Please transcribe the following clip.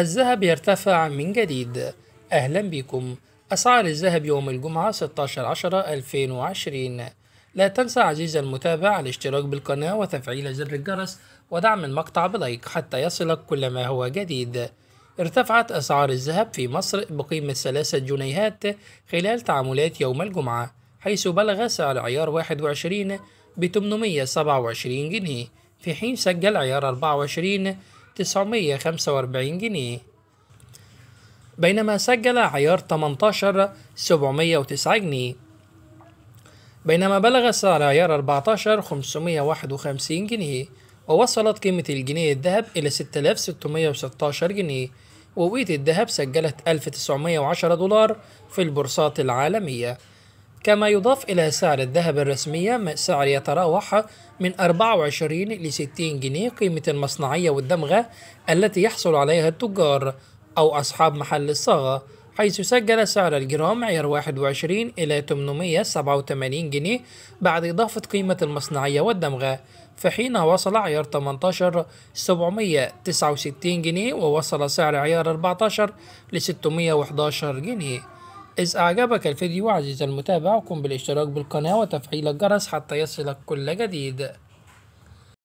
الذهب يرتفع من جديد أهلا بكم أسعار الذهب يوم الجمعة 16/10/2020 لا تنسى عزيزي المتابع الاشتراك بالقناة وتفعيل زر الجرس ودعم المقطع بلايك حتى يصلك كل ما هو جديد ارتفعت أسعار الذهب في مصر بقيمة ثلاثة جنيهات خلال تعاملات يوم الجمعة حيث بلغ سعر عيار 21 ب 827 جنيه في حين سجل عيار 24 945 جنيه بينما سجل عيار 18 709 جنيه بينما بلغ سعر عيار 14 551 جنيه ووصلت قيمة الجنيه الذهب إلى 6616 جنيه وقيمة الذهب سجلت 1910 دولار في البورصات العالمية كما يضاف إلى سعر الذهب الرسمية سعر يتراوح من 24 ل 60 جنيه قيمة المصنعية والدمغة التي يحصل عليها التجار أو أصحاب محل الصاغة حيث سجل سعر الجرام عيار 21 إلى 887 جنيه بعد إضافة قيمة المصنعية والدمغة في حين وصل عيار 18 769 جنيه ووصل سعر عيار 14 ل 611 جنيه إذا أعجبك الفيديو عزيزي المتابع قم بالاشتراك بالقناة وتفعيل الجرس حتى يصلك كل جديد